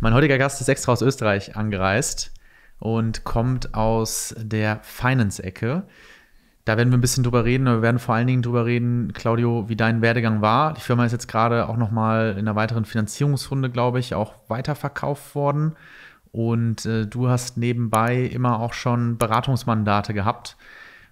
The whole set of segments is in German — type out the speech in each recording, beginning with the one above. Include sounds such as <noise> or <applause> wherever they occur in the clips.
Mein heutiger Gast ist extra aus Österreich angereist und kommt aus der Finance-Ecke. Da werden wir ein bisschen drüber reden. Wir werden vor allen Dingen drüber reden, Claudio, wie dein Werdegang war. Die Firma ist jetzt gerade auch nochmal in einer weiteren Finanzierungsrunde, glaube ich, auch weiterverkauft worden. Und äh, du hast nebenbei immer auch schon Beratungsmandate gehabt.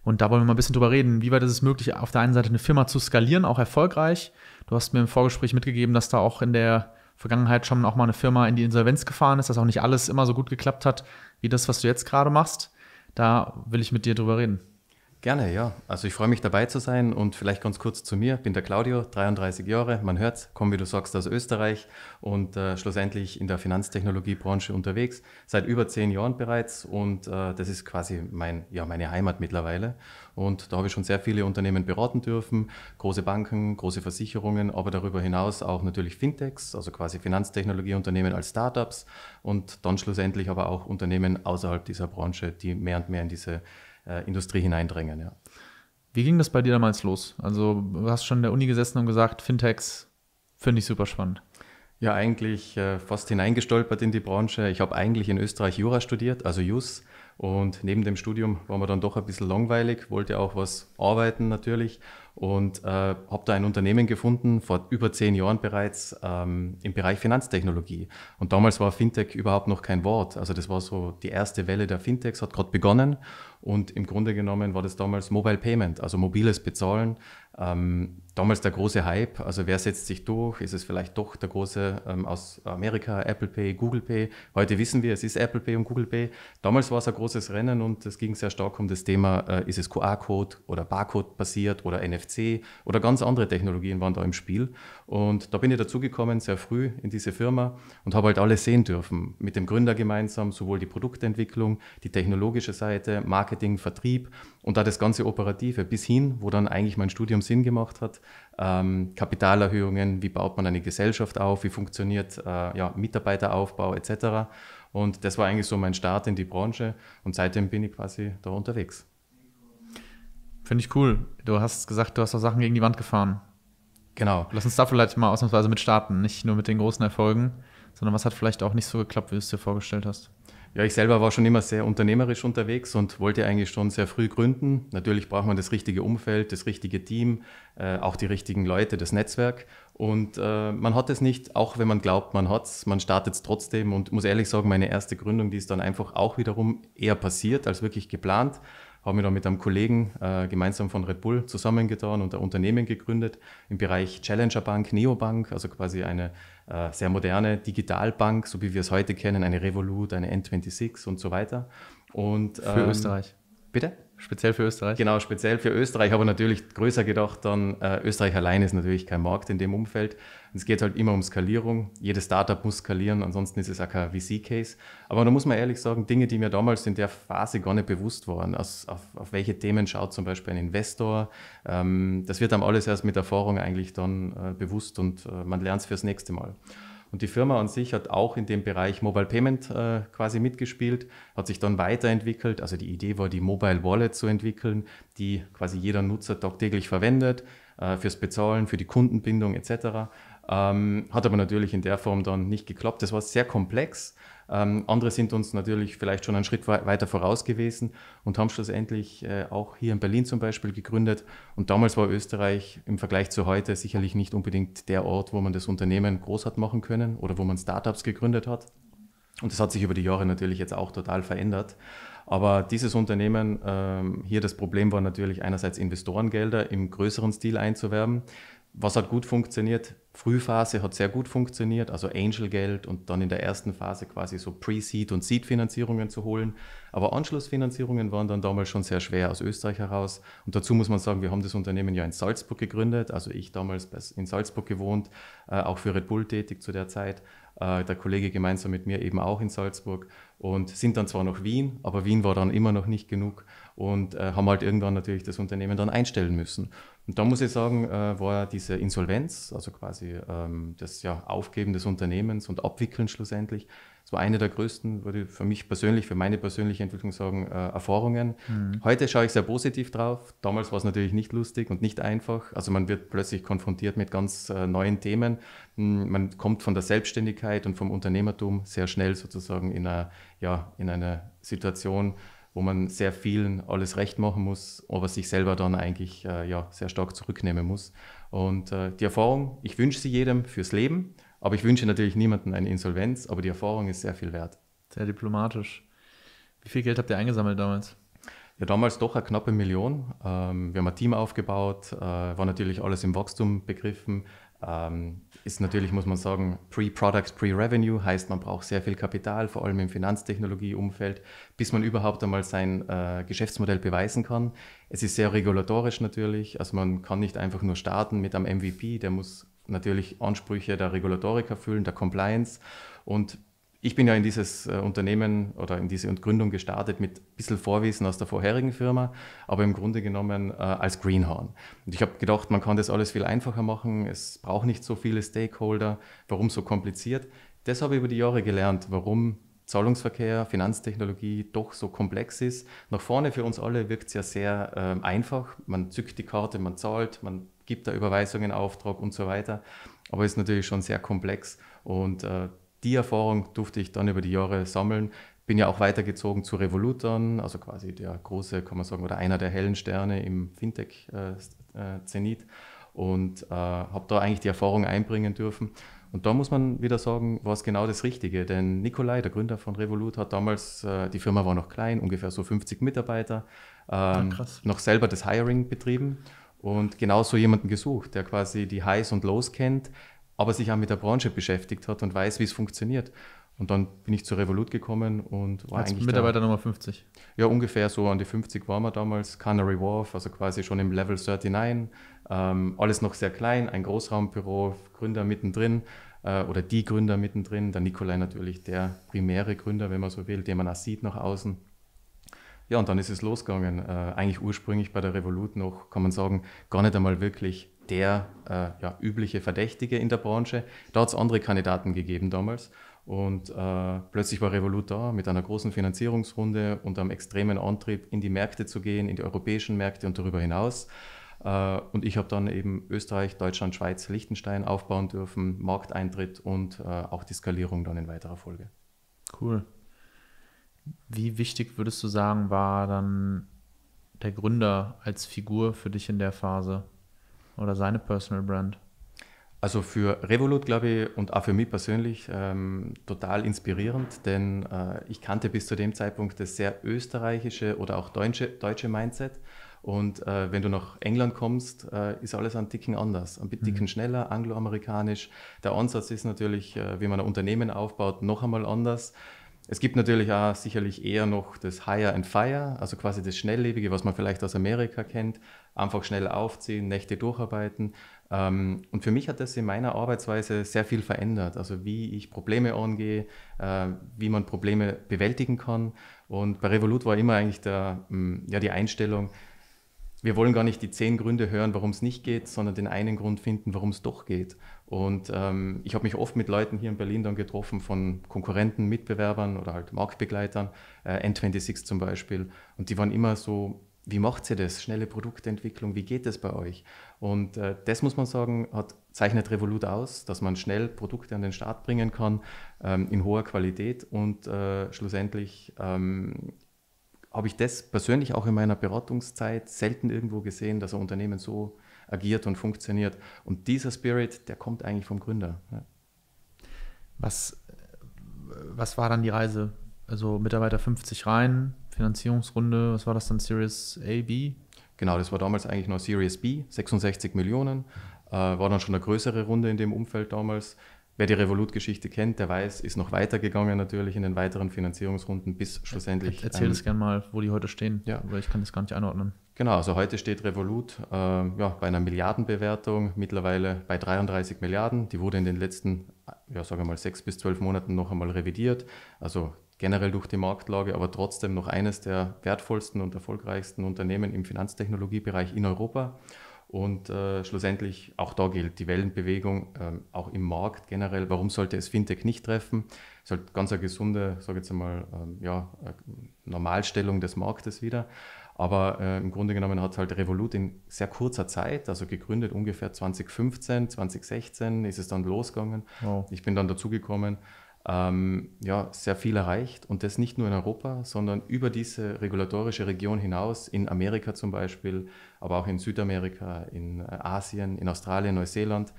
Und da wollen wir mal ein bisschen drüber reden. Wie weit ist es möglich, auf der einen Seite eine Firma zu skalieren, auch erfolgreich? Du hast mir im Vorgespräch mitgegeben, dass da auch in der Vergangenheit schon auch mal eine Firma in die Insolvenz gefahren ist, dass auch nicht alles immer so gut geklappt hat, wie das, was du jetzt gerade machst. Da will ich mit dir drüber reden. Gerne, ja. Also ich freue mich dabei zu sein und vielleicht ganz kurz zu mir. Ich bin der Claudio, 33 Jahre, man hört's, komm wie du sagst aus Österreich und äh, schlussendlich in der Finanztechnologiebranche unterwegs, seit über zehn Jahren bereits und äh, das ist quasi mein, ja, meine Heimat mittlerweile. Und da habe ich schon sehr viele Unternehmen beraten dürfen, große Banken, große Versicherungen, aber darüber hinaus auch natürlich Fintechs, also quasi Finanztechnologieunternehmen als Startups und dann schlussendlich aber auch Unternehmen außerhalb dieser Branche, die mehr und mehr in diese äh, Industrie hineindrängen. Ja. Wie ging das bei dir damals los? Also du hast schon in der Uni gesessen und gesagt, Fintechs finde ich super spannend. Ja, eigentlich äh, fast hineingestolpert in die Branche. Ich habe eigentlich in Österreich Jura studiert, also Jus und neben dem Studium war mir dann doch ein bisschen langweilig, wollte auch was arbeiten natürlich und äh, habe da ein Unternehmen gefunden, vor über zehn Jahren bereits, ähm, im Bereich Finanztechnologie. Und damals war Fintech überhaupt noch kein Wort. Also das war so die erste Welle der Fintechs, hat gerade begonnen. Und im Grunde genommen war das damals Mobile Payment, also mobiles Bezahlen. Ähm, damals der große Hype, also wer setzt sich durch? Ist es vielleicht doch der große ähm, aus Amerika, Apple Pay, Google Pay? Heute wissen wir, es ist Apple Pay und Google Pay. Damals war es ein großes Rennen und es ging sehr stark um das Thema, äh, ist es QR-Code oder Barcode basiert oder NFT? NFC oder ganz andere Technologien waren da im Spiel. Und da bin ich dazugekommen, sehr früh in diese Firma und habe halt alles sehen dürfen. Mit dem Gründer gemeinsam sowohl die Produktentwicklung, die technologische Seite, Marketing, Vertrieb und da das ganze Operative bis hin, wo dann eigentlich mein Studium Sinn gemacht hat. Ähm, Kapitalerhöhungen, wie baut man eine Gesellschaft auf, wie funktioniert äh, ja, Mitarbeiteraufbau etc. Und das war eigentlich so mein Start in die Branche und seitdem bin ich quasi da unterwegs. Finde ich cool. Du hast gesagt, du hast auch Sachen gegen die Wand gefahren. Genau. Lass uns da vielleicht mal ausnahmsweise mit starten. Nicht nur mit den großen Erfolgen, sondern was hat vielleicht auch nicht so geklappt, wie du es dir vorgestellt hast? Ja, ich selber war schon immer sehr unternehmerisch unterwegs und wollte eigentlich schon sehr früh gründen. Natürlich braucht man das richtige Umfeld, das richtige Team, äh, auch die richtigen Leute, das Netzwerk. Und äh, man hat es nicht, auch wenn man glaubt, man hat es, man startet es trotzdem und muss ehrlich sagen, meine erste Gründung, die ist dann einfach auch wiederum eher passiert als wirklich geplant habe mich dann mit einem Kollegen äh, gemeinsam von Red Bull zusammengetan und ein Unternehmen gegründet im Bereich Challenger Bank, Neobank, also quasi eine äh, sehr moderne Digitalbank, so wie wir es heute kennen, eine Revolut, eine N26 und so weiter. Und, ähm, Für Österreich. Bitte? Speziell für Österreich? Genau, speziell für Österreich, aber natürlich größer gedacht, dann äh, Österreich allein ist natürlich kein Markt in dem Umfeld. Es geht halt immer um Skalierung. Jedes Startup muss skalieren, ansonsten ist es auch kein VC-Case. Aber da muss man ehrlich sagen, Dinge, die mir damals in der Phase gar nicht bewusst waren, aus, auf, auf, welche Themen schaut zum Beispiel ein Investor, ähm, das wird einem alles erst mit Erfahrung eigentlich dann äh, bewusst und äh, man lernt es fürs nächste Mal. Und die Firma an sich hat auch in dem Bereich Mobile Payment äh, quasi mitgespielt, hat sich dann weiterentwickelt. Also die Idee war, die Mobile Wallet zu entwickeln, die quasi jeder Nutzer tagtäglich verwendet, äh, fürs Bezahlen, für die Kundenbindung etc. Ähm, hat aber natürlich in der Form dann nicht geklappt. Das war sehr komplex. Ähm, andere sind uns natürlich vielleicht schon einen Schritt weiter voraus gewesen und haben schlussendlich äh, auch hier in Berlin zum Beispiel gegründet. Und damals war Österreich im Vergleich zu heute sicherlich nicht unbedingt der Ort, wo man das Unternehmen groß hat machen können oder wo man Startups gegründet hat. Und das hat sich über die Jahre natürlich jetzt auch total verändert. Aber dieses Unternehmen, ähm, hier das Problem war natürlich einerseits Investorengelder im größeren Stil einzuwerben was hat gut funktioniert? Frühphase hat sehr gut funktioniert, also Angelgeld und dann in der ersten Phase quasi so Pre-Seed- und Seed-Finanzierungen zu holen. Aber Anschlussfinanzierungen waren dann damals schon sehr schwer aus Österreich heraus. Und dazu muss man sagen, wir haben das Unternehmen ja in Salzburg gegründet, also ich damals in Salzburg gewohnt, äh, auch für Red Bull tätig zu der Zeit. Äh, der Kollege gemeinsam mit mir eben auch in Salzburg und sind dann zwar nach Wien, aber Wien war dann immer noch nicht genug und äh, haben halt irgendwann natürlich das Unternehmen dann einstellen müssen. Und da muss ich sagen, äh, war diese Insolvenz, also quasi ähm, das ja, Aufgeben des Unternehmens und Abwickeln schlussendlich, das war eine der größten, würde ich für mich persönlich, für meine persönliche Entwicklung sagen, äh, Erfahrungen. Mhm. Heute schaue ich sehr positiv drauf. Damals war es natürlich nicht lustig und nicht einfach. Also man wird plötzlich konfrontiert mit ganz äh, neuen Themen. Hm, man kommt von der Selbstständigkeit und vom Unternehmertum sehr schnell sozusagen in eine, ja, in eine Situation, wo man sehr vielen alles recht machen muss, aber sich selber dann eigentlich äh, ja, sehr stark zurücknehmen muss. Und äh, die Erfahrung, ich wünsche sie jedem fürs Leben aber ich wünsche natürlich niemandem eine Insolvenz, aber die Erfahrung ist sehr viel wert. Sehr diplomatisch. Wie viel Geld habt ihr eingesammelt damals? Ja, damals doch eine knappe Million. Ähm, wir haben ein Team aufgebaut, äh, war natürlich alles im Wachstum begriffen. Ähm, ist natürlich, muss man sagen, Pre-Products, Pre-Revenue, heißt man braucht sehr viel Kapital, vor allem im Finanztechnologieumfeld, bis man überhaupt einmal sein äh, Geschäftsmodell beweisen kann. Es ist sehr regulatorisch natürlich, also man kann nicht einfach nur starten mit einem MVP, der muss natürlich Ansprüche der Regulatorik erfüllen, der Compliance. Und ich bin ja in dieses äh, Unternehmen oder in diese Gründung gestartet mit ein bisschen Vorwissen aus der vorherigen Firma, aber im Grunde genommen äh, als Greenhorn. Und ich habe gedacht, man kann das alles viel einfacher machen, es braucht nicht so viele Stakeholder, warum so kompliziert? Das habe ich über die Jahre gelernt, warum Zahlungsverkehr, Finanztechnologie doch so komplex ist. Nach vorne für uns alle wirkt es ja sehr äh, einfach. Man zückt die Karte, man zahlt, man gibt da Überweisungen in Auftrag und so weiter. Aber ist natürlich schon sehr komplex und äh, die Erfahrung durfte ich dann über die Jahre sammeln. Bin ja auch weitergezogen zu Revolutern, also quasi der große, kann man sagen, oder einer der hellen Sterne im Fintech-Zenit äh, äh, und äh, habe da eigentlich die Erfahrung einbringen dürfen. Und da muss man wieder sagen, war es genau das Richtige. Denn Nikolai, der Gründer von Revolut, hat damals, äh, die Firma war noch klein, ungefähr so 50 Mitarbeiter, ah, ähm, ja, noch selber das Hiring betrieben und genau so jemanden gesucht, der quasi die Highs und Lows kennt, aber sich auch mit der Branche beschäftigt hat und weiß, wie es funktioniert. Und dann bin ich zu Revolut gekommen und war Als eigentlich. Mitarbeiter da, Nummer 50. Ja, ungefähr so an die 50 waren wir damals. Canary Wharf, also quasi schon im Level 39. Ähm, alles noch sehr klein, ein Großraumbüro, Gründer mittendrin äh, oder die Gründer mittendrin. Der Nikolai natürlich der primäre Gründer, wenn man so will, den man auch sieht nach außen. Ja, und dann ist es losgegangen. Äh, eigentlich ursprünglich bei der Revolut noch, kann man sagen, gar nicht einmal wirklich der äh, ja, übliche Verdächtige in der Branche. Da hat es andere Kandidaten gegeben damals. Und äh, plötzlich war Revolut da mit einer großen Finanzierungsrunde und einem extremen Antrieb, in die Märkte zu gehen, in die europäischen Märkte und darüber hinaus. Äh, und ich habe dann eben Österreich, Deutschland, Schweiz, Liechtenstein aufbauen dürfen, Markteintritt und äh, auch die Skalierung dann in weiterer Folge. Cool. Wie wichtig würdest du sagen, war dann der Gründer als Figur für dich in der Phase oder seine Personal Brand? Also für Revolut, glaube ich, und auch für mich persönlich ähm, total inspirierend, denn äh, ich kannte bis zu dem Zeitpunkt das sehr österreichische oder auch deutsche, deutsche Mindset. Und äh, wenn du nach England kommst, äh, ist alles ein Ticken anders, ein Ticken mhm. schneller, angloamerikanisch. Der Ansatz ist natürlich, äh, wie man ein Unternehmen aufbaut, noch einmal anders. Es gibt natürlich auch sicherlich eher noch das Hire and Fire, also quasi das Schnelllebige, was man vielleicht aus Amerika kennt. Einfach schnell aufziehen, Nächte durcharbeiten. Ähm, und für mich hat das in meiner Arbeitsweise sehr viel verändert. Also wie ich Probleme angehe, äh, wie man Probleme bewältigen kann. Und bei Revolut war immer eigentlich der, mm, ja, die Einstellung, wir wollen gar nicht die zehn Gründe hören, warum es nicht geht, sondern den einen Grund finden, warum es doch geht. Und ähm, ich habe mich oft mit Leuten hier in Berlin dann getroffen, von Konkurrenten, Mitbewerbern oder halt Marktbegleitern, äh, N26 zum Beispiel. Und die waren immer so, wie macht ihr das? Schnelle Produktentwicklung, wie geht das bei euch? Und äh, das muss man sagen, hat, zeichnet Revolut aus, dass man schnell Produkte an den Start bringen kann, ähm, in hoher Qualität und äh, schlussendlich ähm, habe ich das persönlich auch in meiner Beratungszeit selten irgendwo gesehen, dass ein Unternehmen so agiert und funktioniert. Und dieser Spirit, der kommt eigentlich vom Gründer. Ja. Was, was war dann die Reise? Also Mitarbeiter 50 rein, Finanzierungsrunde, was war das dann, Series A, B? Genau, das war damals eigentlich nur Series B, 66 Millionen. Äh, war dann schon eine größere Runde in dem Umfeld damals. Wer die Revolut-Geschichte kennt, der weiß, ist noch weitergegangen natürlich in den weiteren Finanzierungsrunden bis schlussendlich. Erzähl ähm, das gerne mal, wo die heute stehen, ja. weil ich kann das gar nicht einordnen. Genau, also heute steht Revolut äh, ja, bei einer Milliardenbewertung, mittlerweile bei 33 Milliarden. Die wurde in den letzten, ja, sagen wir mal, sechs bis zwölf Monaten noch einmal revidiert. Also generell durch die Marktlage, aber trotzdem noch eines der wertvollsten und erfolgreichsten Unternehmen im Finanztechnologiebereich in Europa. Und äh, schlussendlich auch da gilt die Wellenbewegung, äh, auch im Markt generell. Warum sollte es Fintech nicht treffen? Es ist halt ganz eine gesunde, sage jetzt einmal, ähm, ja, äh, Normalstellung des Marktes wieder. Aber äh, im Grunde genommen hat halt Revolut in sehr kurzer Zeit, also gegründet ungefähr 2015, 2016 ist es dann losgegangen. Wow. Ich bin dann dazugekommen ähm, ja, sehr viel erreicht und das nicht nur in Europa, sondern über diese regulatorische Region hinaus, in Amerika zum Beispiel, aber auch in Südamerika, in äh, Asien, in Australien, Neuseeland.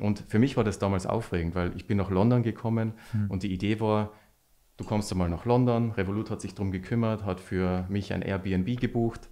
Und für mich war das damals aufregend, weil ich bin nach London gekommen mhm. und die Idee war, du kommst einmal nach London, Revolut hat sich darum gekümmert, hat für mich ein Airbnb gebucht,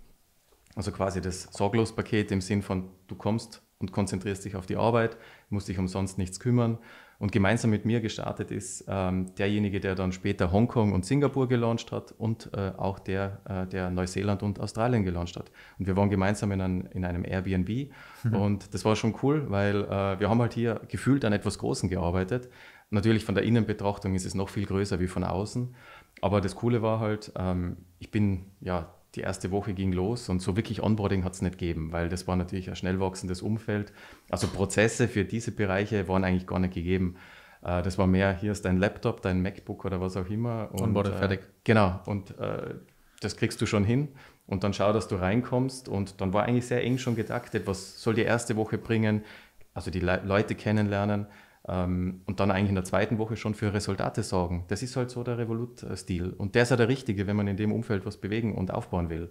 also quasi das Sorglospaket im Sinn von, du kommst und konzentrierst dich auf die Arbeit, musst dich umsonst nichts kümmern und gemeinsam mit mir gestartet ist, ähm, derjenige, der dann später Hongkong und Singapur gelauncht hat und äh, auch der, äh, der Neuseeland und Australien gelauncht hat. Und wir waren gemeinsam in, ein, in einem Airbnb mhm. und das war schon cool, weil äh, wir haben halt hier gefühlt an etwas Großen gearbeitet. Natürlich von der Innenbetrachtung ist es noch viel größer wie von außen. Aber das Coole war halt, ähm, ich bin ja die erste Woche ging los und so wirklich Onboarding hat es nicht gegeben, weil das war natürlich ein schnell wachsendes Umfeld. Also Prozesse für diese Bereiche waren eigentlich gar nicht gegeben. Äh, das war mehr, hier ist dein Laptop, dein MacBook oder was auch immer. Und, Onboarding, äh, fertig. Genau, und äh, das kriegst du schon hin. Und dann schau, dass du reinkommst. Und dann war eigentlich sehr eng schon gedacht, was soll die erste Woche bringen, also die Le Leute kennenlernen. Ähm, und dann eigentlich in der zweiten Woche schon für Resultate sorgen. Das ist halt so der Revolut-Stil. Und der ist ja der richtige, wenn man in dem Umfeld was bewegen und aufbauen will.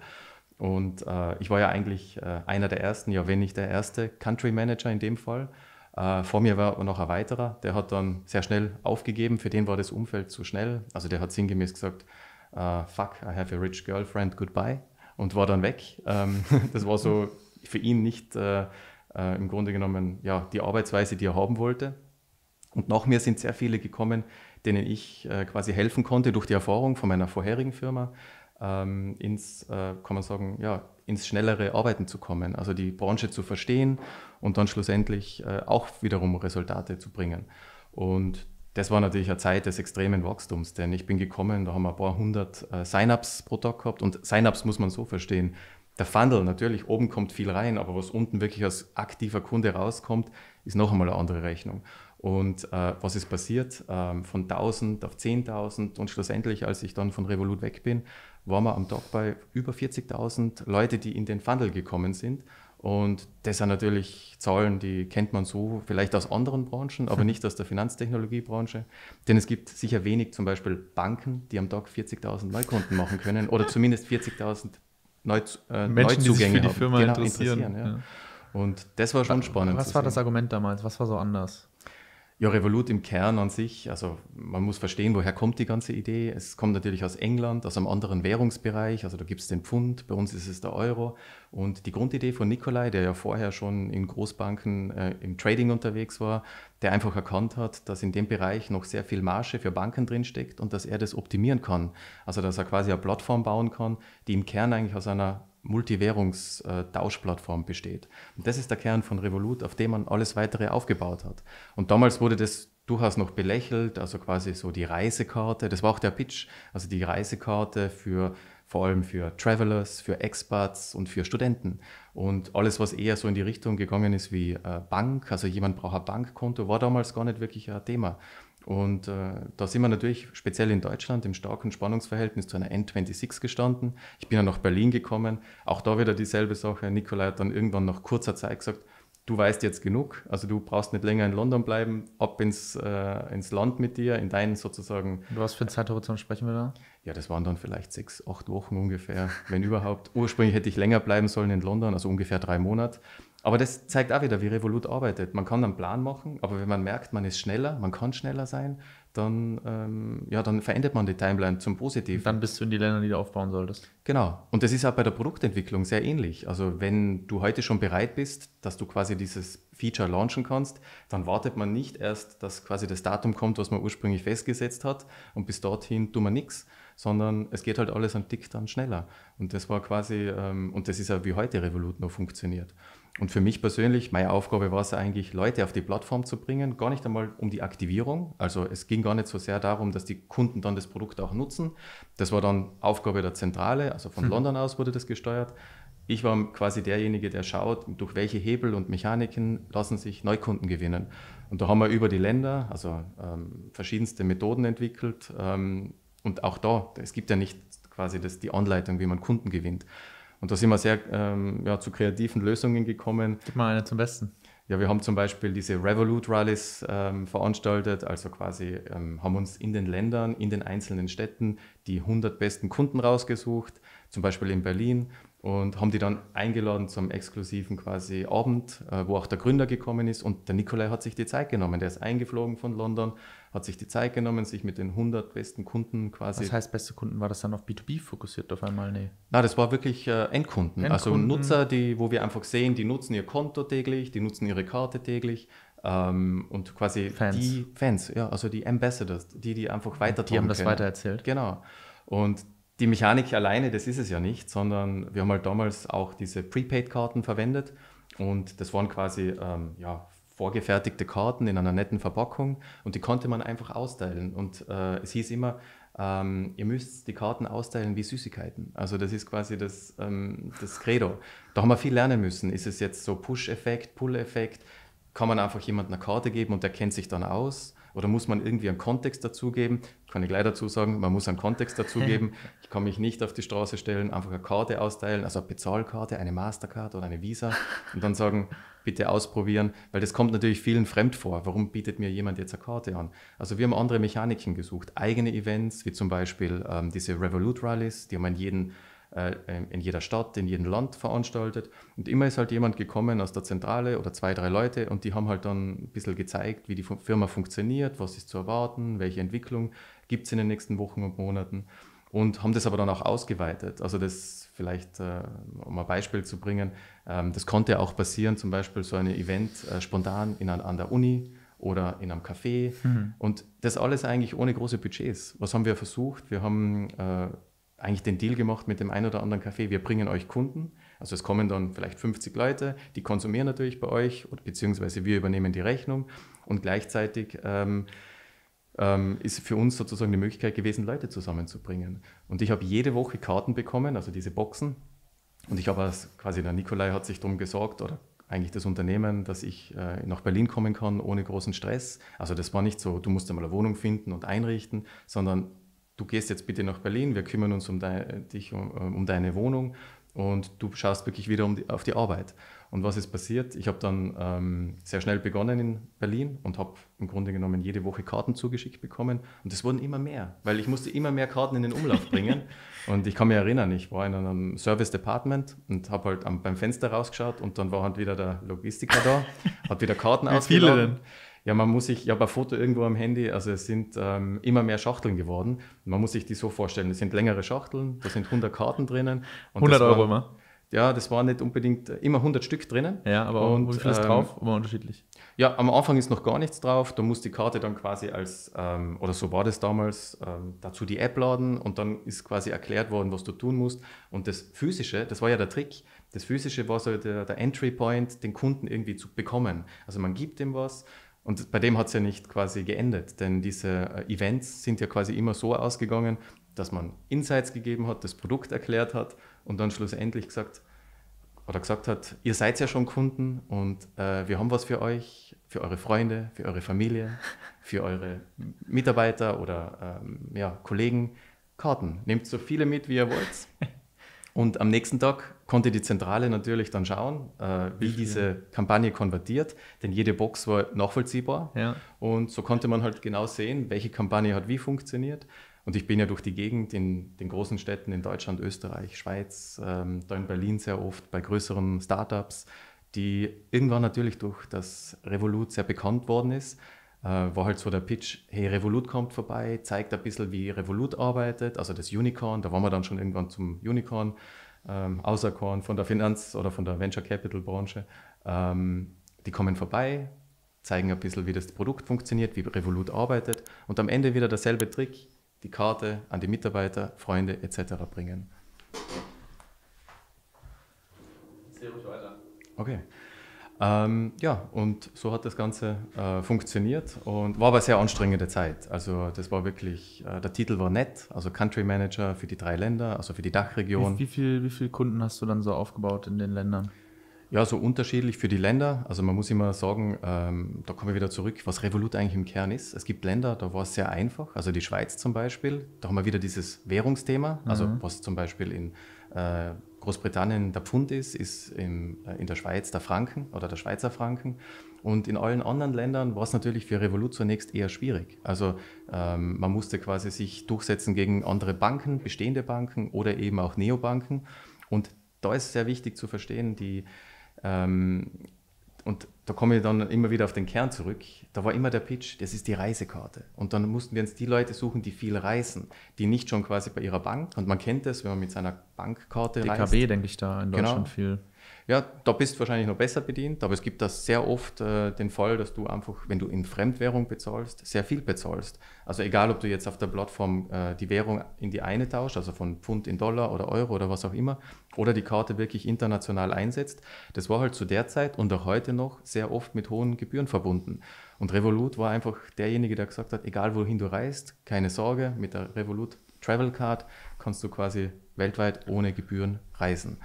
Und äh, ich war ja eigentlich äh, einer der ersten, ja, wenn nicht der erste Country Manager in dem Fall. Äh, vor mir war noch ein weiterer, der hat dann sehr schnell aufgegeben. Für den war das Umfeld zu schnell. Also der hat sinngemäß gesagt: äh, Fuck, I have a rich girlfriend, goodbye. Und war dann weg. Ähm, <laughs> das war so für ihn nicht äh, äh, im Grunde genommen ja, die Arbeitsweise, die er haben wollte. Und nach mir sind sehr viele gekommen, denen ich äh, quasi helfen konnte durch die Erfahrung von meiner vorherigen Firma, ähm, ins, äh, kann man sagen, ja, ins schnellere Arbeiten zu kommen, also die Branche zu verstehen und dann schlussendlich äh, auch wiederum Resultate zu bringen. Und das war natürlich eine Zeit des extremen Wachstums, denn ich bin gekommen, da haben wir ein paar hundert äh, Sign-ups pro Tag gehabt und Sign-ups muss man so verstehen. Der Funnel, natürlich, oben kommt viel rein, aber was unten wirklich als aktiver Kunde rauskommt, ist noch einmal eine andere Rechnung. Und äh, was ist passiert? Ähm, von 1000 auf 10.000 und schlussendlich, als ich dann von Revolut weg bin, waren wir am Tag bei über 40.000 Leute, die in den Funnel gekommen sind. Und das sind natürlich Zahlen, die kennt man so vielleicht aus anderen Branchen, aber <laughs> nicht aus der Finanztechnologiebranche. Denn es gibt sicher wenig, zum Beispiel Banken, die am Tag 40.000 Neukunden machen können oder <laughs> zumindest 40.000 Neu, äh, Menschen, Neuzugänge die sich für die Firma haben. genau, interessieren. interessieren ja. Ja. Und das war schon spannend. Was war sehen. das Argument damals? Was war so anders? Ja, Revolut im Kern an sich, also man muss verstehen, woher kommt die ganze Idee. Es kommt natürlich aus England, aus einem anderen Währungsbereich, also da gibt es den Pfund, bei uns ist es der Euro. Und die Grundidee von Nikolai, der ja vorher schon in Großbanken äh, im Trading unterwegs war, der einfach erkannt hat, dass in dem Bereich noch sehr viel Marge für Banken drinsteckt und dass er das optimieren kann. Also dass er quasi eine Plattform bauen kann, die im Kern eigentlich aus einer Multiwährungstauschplattform äh, besteht. Und das ist der Kern von Revolut, auf dem man alles weitere aufgebaut hat. Und damals wurde das durchaus noch belächelt, also quasi so die Reisekarte, das war auch der Pitch, also die Reisekarte für vor allem für Travelers, für Expats und für Studenten. Und alles, was eher so in die Richtung gegangen ist wie äh, Bank, also jemand braucht ein Bankkonto, war damals gar nicht wirklich ein Thema. Und äh, da sind wir natürlich speziell in Deutschland im starken Spannungsverhältnis zu einer N26 gestanden. Ich bin ja nach Berlin gekommen. Auch da wieder dieselbe Sache. Nikolai hat dann irgendwann nach kurzer Zeit gesagt, du weißt jetzt genug, also du brauchst nicht länger in London bleiben, ab ins, äh, ins Land mit dir, in deinen sozusagen. Und was für einen Zeithorizont sprechen wir da? ja, das waren dann vielleicht sechs, acht Wochen ungefähr, wenn überhaupt. Ursprünglich hätte ich länger bleiben sollen in London, also ungefähr drei Monate. Aber das zeigt auch wieder, wie Revolut arbeitet. Man kann einen Plan machen, aber wenn man merkt, man ist schneller, man kann schneller sein, dann, ähm, ja, dann verändert man die Timeline zum Positiven. dann bist du in die Länder, die du aufbauen solltest. Genau. Und das ist auch bei der Produktentwicklung sehr ähnlich. Also wenn du heute schon bereit bist, dass du quasi dieses Feature launchen kannst, dann wartet man nicht erst, dass quasi das Datum kommt, was man ursprünglich festgesetzt hat und bis dorthin tut man nichts, sondern es geht halt alles an Tick dann schneller. Und das war quasi, ähm, und das ist ja wie heute Revolut noch funktioniert. Und für mich persönlich, meine Aufgabe war es eigentlich, Leute auf die Plattform zu bringen, gar nicht einmal um die Aktivierung. Also es ging gar nicht so sehr darum, dass die Kunden dann das Produkt auch nutzen. Das war dann Aufgabe der Zentrale, also von mhm. London aus wurde das gesteuert. Ich war quasi derjenige, der schaut, durch welche Hebel und Mechaniken lassen sich Neukunden gewinnen. Und da haben wir über die Länder, also ähm, verschiedenste Methoden entwickelt, ähm, und auch da, es gibt ja nicht quasi das, die Anleitung, wie man Kunden gewinnt. Und da sind wir sehr ähm, ja, zu kreativen Lösungen gekommen. Gib mal eine zum Besten. Ja, wir haben zum Beispiel diese Revolut-Rallies ähm, veranstaltet, also quasi ähm, haben uns in den Ländern, in den einzelnen Städten die 100 besten Kunden rausgesucht, zum Beispiel in Berlin, und haben die dann eingeladen zum exklusiven quasi Abend, äh, wo auch der Gründer gekommen ist. Und der Nikolai hat sich die Zeit genommen, der ist eingeflogen von London hat sich die Zeit genommen, sich mit den 100 besten Kunden quasi. Was heißt, beste Kunden war das dann auf B2B fokussiert auf einmal? Nee. Na, das war wirklich äh, Endkunden. Endkunden. Also hm. Nutzer, die, wo wir einfach sehen, die nutzen ihr Konto täglich, die nutzen ihre Karte täglich. Ähm, und quasi Fans. die Fans, ja, also die Ambassadors, die, die einfach weiter Die haben das können. weitererzählt. Genau. Und die Mechanik alleine, das ist es ja nicht, sondern wir haben halt damals auch diese Prepaid-Karten verwendet und das waren quasi ähm, ja, vorgefertigte Karten in einer netten Verpackung und die konnte man einfach austeilen. Und äh, es hieß immer, ähm, ihr müsst die Karten austeilen wie Süßigkeiten. Also das ist quasi das, ähm, das Credo. Da haben wir viel lernen müssen. Ist es jetzt so Push-Effekt, Pull-Effekt? Kann man einfach jemand eine Karte geben und der kennt sich dann aus? Oder muss man irgendwie einen Kontext dazugeben? Kann ich gleich dazu sagen, man muss einen Kontext dazugeben. <laughs> Ich kann mich nicht auf die Straße stellen, einfach eine Karte austeilen, also eine Bezahlkarte, eine Mastercard oder eine Visa und dann sagen, bitte ausprobieren, weil das kommt natürlich vielen fremd vor. Warum bietet mir jemand jetzt eine Karte an? Also wir haben andere Mechaniken gesucht, eigene Events, wie zum Beispiel ähm, diese Revolut Rallies, die haben in, jeden, äh, in jeder Stadt, in jedem Land veranstaltet. Und immer ist halt jemand gekommen aus der Zentrale oder zwei, drei Leute und die haben halt dann ein bisschen gezeigt, wie die Firma funktioniert, was ist zu erwarten, welche Entwicklung gibt es in den nächsten Wochen und Monaten. Und haben das aber dann auch ausgeweitet. Also das vielleicht, äh, um ein Beispiel zu bringen, ähm, das konnte auch passieren, zum Beispiel so ein Event äh, spontan in, an der Uni oder in einem Café. Mhm. Und das alles eigentlich ohne große Budgets. Was haben wir versucht? Wir haben äh, eigentlich den Deal gemacht mit dem einen oder anderen Café, wir bringen euch Kunden. Also es kommen dann vielleicht 50 Leute, die konsumieren natürlich bei euch, beziehungsweise wir übernehmen die Rechnung und gleichzeitig ähm, ähm, ist für uns sozusagen die Möglichkeit gewesen, Leute zusammenzubringen. Und ich habe jede Woche Karten bekommen, also diese Boxen. Und ich habe quasi, der Nikolai hat sich darum gesorgt, oder eigentlich das Unternehmen, dass ich äh, nach Berlin kommen kann ohne großen Stress. Also das war nicht so, du musst einmal eine Wohnung finden und einrichten, sondern du gehst jetzt bitte nach Berlin, wir kümmern uns um de dich um, äh, um deine Wohnung und du schaust wirklich wieder um die, auf die Arbeit. Und was ist passiert? Ich habe dann ähm, sehr schnell begonnen in Berlin und habe im Grunde genommen jede Woche Karten zugeschickt bekommen. Und es wurden immer mehr, weil ich musste immer mehr Karten in den Umlauf <laughs> bringen. und ich kann mich erinnern, ich war in einem Service Department und habe halt am, beim Fenster rausgeschaut und dann war halt wieder der Logistiker da, hat wieder Karten ausgeladen. <laughs> Viele denn? Ja, man muss sich, ich habe ein Foto irgendwo am Handy, also es sind ähm, immer mehr Schachteln geworden. Man muss sich die so vorstellen, es sind längere Schachteln, da sind 100 Karten drinnen. 100 Euro immer? ja, das waren nicht unbedingt äh, immer 100 Stück drinnen. Ja, aber und, wie viel ist ähm, drauf? War unterschiedlich. Ja, am Anfang ist noch gar nichts drauf. Da muss die Karte dann quasi als, ähm, oder so war das damals, ähm, dazu die App laden und dann ist quasi erklärt worden, was du tun musst. Und das Physische, das war ja der Trick, das Physische war so der, der Entry Point, den Kunden irgendwie zu bekommen. Also man gibt ihm was. Und bei dem hat es ja nicht quasi geendet, denn diese äh, Events sind ja quasi immer so ausgegangen, dass man Insights gegeben hat, das Produkt erklärt hat und dann schlussendlich gesagt oder gesagt hat, ihr seid ja schon Kunden und äh, wir haben was für euch, für eure Freunde, für eure Familie, für eure Mitarbeiter oder ähm, ja, Kollegen Karten. Nehmt so viele mit, wie ihr wollt. Und am nächsten Tag konnte die Zentrale natürlich dann schauen, äh, wie diese Kampagne konvertiert, denn jede Box war nachvollziehbar. Ja. Und so konnte man halt genau sehen, welche Kampagne hat wie funktioniert. Und ich bin ja durch die Gegend in den großen Städten in Deutschland, Österreich, Schweiz, ähm, da in Berlin sehr oft bei größeren Startups, die irgendwann natürlich durch das Revolut sehr bekannt worden ist. Äh, war halt so der Pitch, hey, Revolut kommt vorbei, zeigt ein bisschen, wie Revolut arbeitet, also das Unicorn, da waren wir dann schon irgendwann zum Unicorn, ähm, außerkorn von der Finanz- oder von der Venture Capital Branche. Ähm, die kommen vorbei, zeigen ein bisschen, wie das Produkt funktioniert, wie Revolut arbeitet und am Ende wieder derselbe Trick die Karte an die Mitarbeiter, Freunde etc. bringen. Okay. Ähm, ja, und so hat das Ganze äh, funktioniert und war aber sehr anstrengende Zeit. Also das war wirklich, äh, der Titel war nett, also Country Manager für die drei Länder, also für die Dachregion. Wie, wie, viel, wie viele Kunden hast du dann so aufgebaut in den Ländern? Ja, so unterschiedlich für die Länder. Also man muss immer sagen, ähm, da kommen wir wieder zurück, was Revolut eigentlich im Kern ist. Es gibt Länder, da war es sehr einfach. Also die Schweiz zum Beispiel, da haben wir wieder dieses Währungsthema. Also mhm. Also was zum Beispiel in äh, Großbritannien der Pfund ist, ist im, äh, in der Schweiz der Franken oder der Schweizer Franken. Und in allen anderen Ländern war es natürlich für Revolut zunächst eher schwierig. Also ähm, man musste quasi sich durchsetzen gegen andere Banken, bestehende Banken oder eben auch Neobanken. Und da ist sehr wichtig zu verstehen, die ähm, und da komme ich dann immer wieder auf den Kern zurück. Da war immer der Pitch, das ist die Reisekarte. Und dann mussten wir uns die Leute suchen, die viel reisen, die nicht schon quasi bei ihrer Bank, und man kennt das, wenn man mit seiner Bankkarte DKB, reist. DKB denke ich da in genau. Deutschland genau. viel. Ja, da bist du wahrscheinlich noch besser bedient, aber es gibt das sehr oft äh, den Fall, dass du einfach, wenn du in Fremdwährung bezahlst, sehr viel bezahlst. Also egal, ob du jetzt auf der Plattform äh, die Währung in die eine tauscht, also von Pfund in Dollar oder Euro oder was auch immer, oder die Karte wirklich international einsetzt, das war halt zu der Zeit und auch heute noch sehr oft mit hohen Gebühren verbunden. Und Revolut war einfach derjenige, der gesagt hat, egal wohin du reist, keine Sorge, mit der Revolut Travel Card kannst du quasi weltweit ohne Gebühren reisen.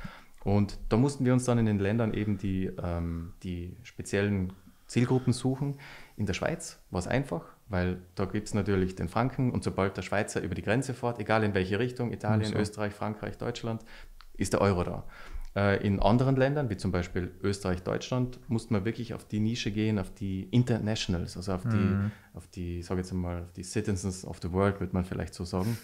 Und da mussten wir uns dann in den Ländern eben die, ähm, die speziellen Zielgruppen suchen. In der Schweiz war es einfach, weil da gibt es natürlich den Franken und sobald der Schweizer über die Grenze fährt, egal in welche Richtung, Italien, so. Österreich, Frankreich, Deutschland, ist der Euro da. Äh, in anderen Ländern, wie zum Beispiel Österreich, Deutschland, musste man wirklich auf die Nische gehen, auf die Internationals, also auf die, mhm. auf die, sage jetzt mal, auf die Citizens of the World, würde man vielleicht so sagen,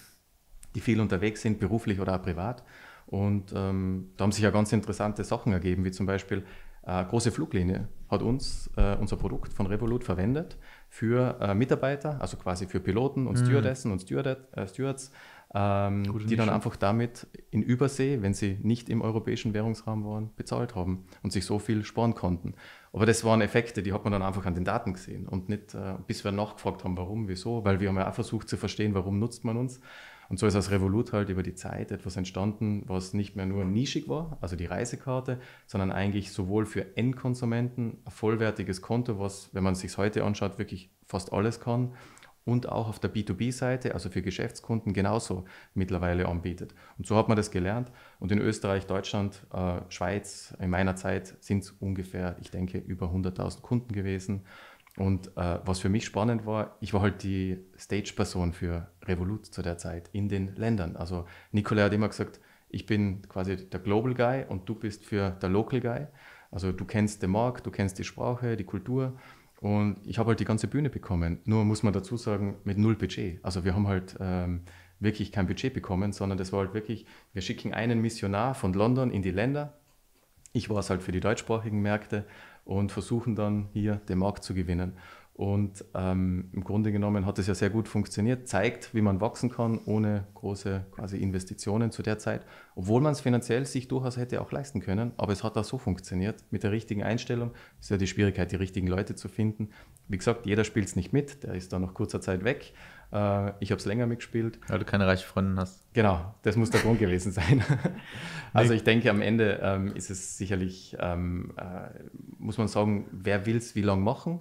die viel unterwegs sind, beruflich oder auch privat. Und ähm, da haben sich ja ganz interessante Sachen ergeben, wie zum Beispiel äh, große Fluglinie hat uns äh, unser Produkt von Revolut verwendet für äh, Mitarbeiter, also quasi für Piloten und mhm. Stewardessen und Steward, äh, Stewards, ähm, die dann einfach damit in Übersee, wenn sie nicht im europäischen Währungsraum waren, bezahlt haben und sich so viel sparen konnten. Aber das waren Effekte, die hat man dann einfach an den Daten gesehen und nicht, äh, bis wir nachgefragt haben, warum, wieso, weil wir haben ja auch versucht zu verstehen, warum nutzt man uns. Und so ist aus Revolut halt über die Zeit etwas entstanden, was nicht mehr nur nischig war, also die Reisekarte, sondern eigentlich sowohl für Endkonsumenten ein vollwertiges Konto, was, wenn man es sich heute anschaut, wirklich fast alles kann, und auch auf der B2B-Seite, also für Geschäftskunden, genauso mittlerweile anbietet. Und so hat man das gelernt. Und in Österreich, Deutschland, äh, Schweiz, in meiner Zeit sind es ungefähr, ich denke, über 100.000 Kunden gewesen. Und äh, was für mich spannend war, ich war halt die Stage-Person für Revolut zu der Zeit in den Ländern. Also Nikolai hat immer gesagt, ich bin quasi der Global Guy und du bist für der Local Guy. Also du kennst den Markt, du kennst die Sprache, die Kultur. Und ich habe halt die ganze Bühne bekommen. Nur muss man dazu sagen, mit null Budget. Also wir haben halt ähm, wirklich kein Budget bekommen, sondern das war halt wirklich, wir schicken einen Missionar von London in die Länder. Ich war es halt für die deutschsprachigen Märkte und versuchen dann hier den Markt zu gewinnen. Und ähm, im Grunde genommen hat es ja sehr gut funktioniert, zeigt, wie man wachsen kann ohne große quasi Investitionen zu der Zeit, obwohl man es finanziell sich durchaus hätte auch leisten können, aber es hat auch so funktioniert mit der richtigen Einstellung. Ist ja die Schwierigkeit, die richtigen Leute zu finden. Wie gesagt, jeder spielt es nicht mit, der ist dann nach kurzer Zeit weg äh, ich habe es länger mitgespielt. Weil du keine reichen Freundin hast. Genau, das muss der Grund <laughs> gewesen sein. also ich denke, am Ende ähm, ist es sicherlich, ähm, äh, muss man sagen, wer will es wie lange machen?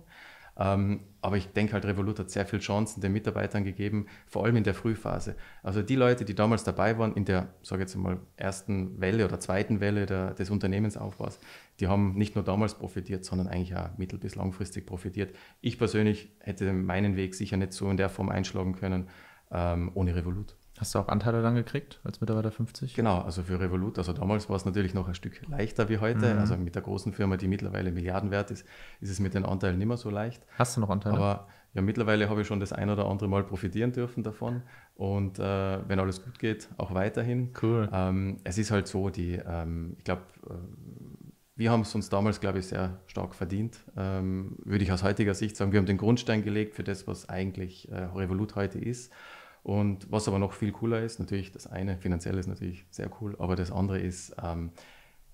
Ähm, aber ich denke halt, Revolut hat sehr viele Chancen den Mitarbeitern gegeben, vor allem in der Frühphase. Also die Leute, die damals dabei waren in der, sage jetzt mal, ersten Welle oder zweiten Welle der, des Unternehmensaufbaus, die haben nicht nur damals profitiert, sondern eigentlich auch mittel- bis langfristig profitiert. Ich persönlich hätte meinen Weg sicher nicht so in der Form einschlagen können, ähm, ohne Revolut. Hast du auch Anteile dann gekriegt als Mitarbeiter 50? Genau, also für Revolut, also damals war es natürlich noch ein Stück leichter wie heute. Mhm. Also mit der großen Firma, die mittlerweile milliardenwert ist, ist es mit den Anteilen nicht mehr so leicht. Hast du noch Anteile? Aber ja, mittlerweile habe ich schon das ein oder andere Mal profitieren dürfen davon. Und äh, wenn alles gut geht, auch weiterhin. Cool. Ähm, es ist halt so, die, ähm, ich glaube, äh, wir haben es uns damals, glaube ich, sehr stark verdient. Ähm, würde ich aus heutiger Sicht sagen, wir haben den Grundstein gelegt für das, was eigentlich äh, Revolut heute ist. Und was aber noch viel cooler ist, natürlich das eine, finanziell ist natürlich sehr cool, aber das andere ist, ähm,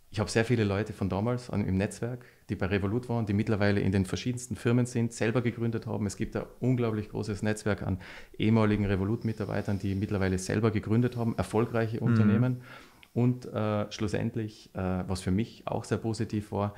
ich habe sehr viele Leute von damals an, im Netzwerk, die bei Revolut waren, die mittlerweile in den verschiedensten Firmen sind, selber gegründet haben. Es gibt ein unglaublich großes Netzwerk an ehemaligen Revolut-Mitarbeitern, die mittlerweile selber gegründet haben, erfolgreiche mhm. Unternehmen. Und äh, schlussendlich, äh, was für mich auch sehr positiv war,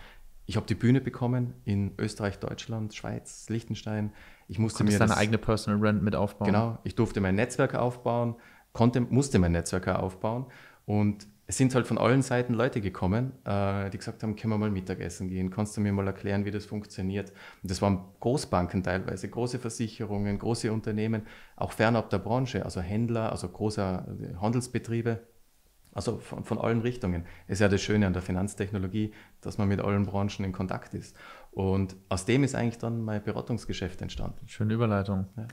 ich habe die Bühne bekommen in Österreich, Deutschland, Schweiz, Liechtenstein, ich musste mir deine das, eigene Personal Brand mit aufbauen. Genau, ich durfte mein Netzwerk aufbauen, konnte, musste mein Netzwerk aufbauen und es sind halt von allen Seiten Leute gekommen, äh, die gesagt haben, können wir mal Mittagessen gehen, kannst du mir mal erklären, wie das funktioniert. Und das waren Großbanken teilweise, große Versicherungen, große Unternehmen, auch fernab der Branche, also Händler, also große äh, Handelsbetriebe, also von, von allen Richtungen. Das ist ja das Schöne an der Finanztechnologie, dass man mit allen Branchen in Kontakt ist. Und aus dem ist eigentlich dann mein Beratungsgeschäft entstanden. Schöne Überleitung. Ja.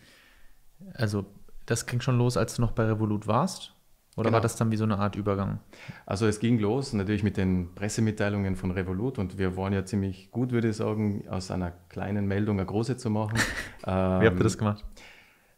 Also das ging schon los, als du noch bei Revolut warst? Oder genau. war das dann wie so eine Art Übergang? Also es ging los natürlich mit den Pressemitteilungen von Revolut und wir waren ja ziemlich gut, würde ich sagen, aus einer kleinen Meldung eine große zu machen. <laughs> wie ähm, habt ihr das ähm, gemacht?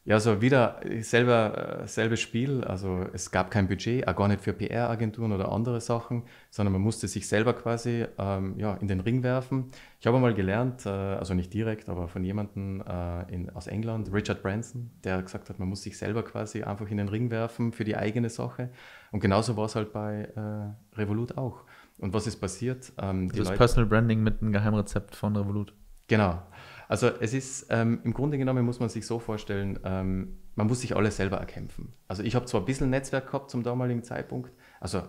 Ja, so also wieder äh, selber, äh, selbes Spiel. Also es gab kein Budget, auch gar nicht für PR-Agenturen oder andere Sachen, sondern man musste sich selber quasi ähm, ja, in den Ring werfen. Ich habe mal gelernt, äh, also nicht direkt, aber von jemandem äh, in, aus England, Richard Branson, der gesagt hat, man muss sich selber quasi einfach in den Ring werfen für die eigene Sache. Und genauso war es halt bei äh, Revolut auch. Und was ist passiert? Ähm, also das Leute, Personal Branding mit einem Geheimrezept von Revolut. Genau. Also es ist, ähm, im Grunde genommen muss man sich so vorstellen, ähm, man muss sich alles selber erkämpfen. Also ich habe zwar ein bisschen Netzwerk gehabt zum damaligen Zeitpunkt, also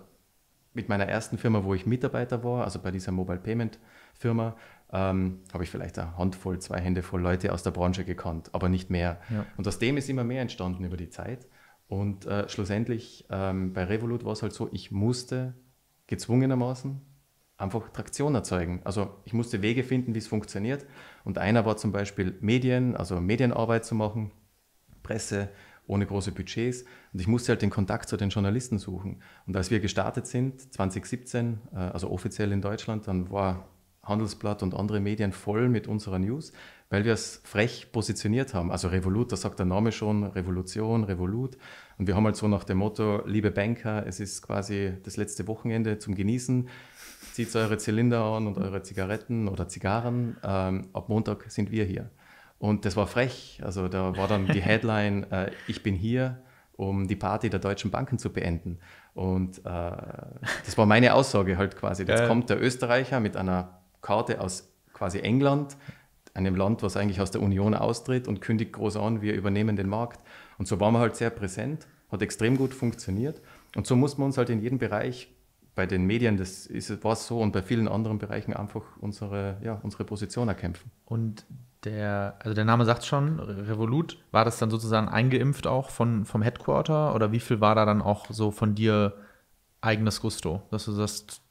mit meiner ersten Firma, wo ich Mitarbeiter war, also bei dieser Mobile Payment Firma, ähm, habe ich vielleicht eine Handvoll, zwei Hände voll Leute aus der Branche gekannt, aber nicht mehr. Ja. Und aus dem ist immer mehr entstanden über die Zeit. Und äh, schlussendlich ähm, bei Revolut war es halt so, ich musste gezwungenermaßen einfach Traktion erzeugen. Also ich musste Wege finden, wie es funktioniert. Und einer war zum Beispiel Medien, also Medienarbeit zu machen, Presse ohne große Budgets. Und ich musste halt den Kontakt zu den Journalisten suchen. Und als wir gestartet sind, 2017, äh, also offiziell in Deutschland, dann war Handelsblatt und andere Medien voll mit unserer News, weil wir es frech positioniert haben. Also Revolut, da sagt der Name schon, Revolution, Revolut. Und wir haben halt so nach dem Motto, liebe Banker, es ist quasi das letzte Wochenende zum Genießen zieht eure Zylinder an und eure Zigaretten oder Zigarren. Ähm, ab Montag sind wir hier. Und das war frech. Also da war dann die <laughs> Headline, äh, ich bin hier, um die Party der deutschen Banken zu beenden. Und äh, das war meine Aussage halt quasi. Jetzt äh. kommt der Österreicher mit einer Karte aus quasi England, einem Land, was eigentlich aus der Union austritt und kündigt groß an, wir übernehmen den Markt. Und so waren wir halt sehr präsent, hat extrem gut funktioniert. Und so muss man uns halt in jedem Bereich bei den Medien das ist, war es so und bei vielen anderen Bereichen einfach unsere, ja, unsere Position erkämpfen. Und der, also der Name sagt schon, Revolut, war das dann sozusagen eingeimpft auch von, vom Headquarter oder wie viel war da dann auch so von dir eigenes Gusto, dass du sagst,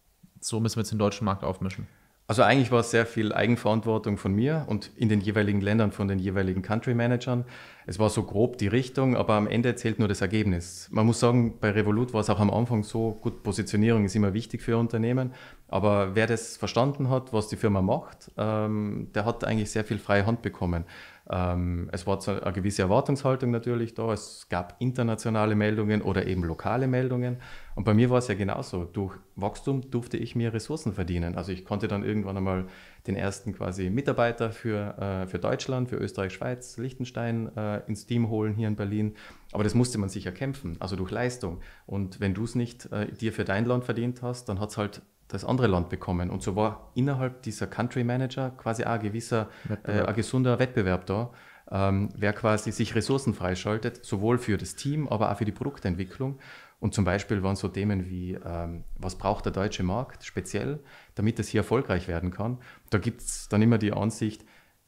so müssen wir jetzt den deutschen Markt aufmischen? Also eigentlich war es sehr viel Eigenverantwortung von mir und in den jeweiligen Ländern von den jeweiligen Country Managern. Es war so grob die Richtung, aber am Ende zählt nur das Ergebnis. Man muss sagen, bei Revolut war es auch am Anfang so, gut, Positionierung ist immer wichtig für Unternehmen, aber wer das verstanden hat, was die Firma macht, ähm, der hat eigentlich sehr viel freie Hand bekommen. Ähm, es war eine gewisse Erwartungshaltung natürlich da. Es gab internationale Meldungen oder eben lokale Meldungen. Und bei mir war es ja genauso. Durch Wachstum durfte ich mir Ressourcen verdienen. Also ich konnte dann irgendwann einmal den ersten quasi Mitarbeiter für, äh, für Deutschland, für Österreich, Schweiz, Liechtenstein äh, ins Team holen hier in Berlin. Aber das musste man sicher kämpfen, also durch Leistung. Und wenn du es nicht äh, dir für dein Land verdient hast, dann hat es halt das andere Land bekommen. Und so war innerhalb dieser Country Manager quasi auch ein gewisser, äh, ein gesunder Wettbewerb da, ähm, wer quasi sich Ressourcen freischaltet, sowohl für das Team, aber auch für die Produktentwicklung. Und zum Beispiel waren so Themen wie, ähm, was braucht der deutsche Markt speziell, damit es hier erfolgreich werden kann. Da gibt es dann immer die Ansicht,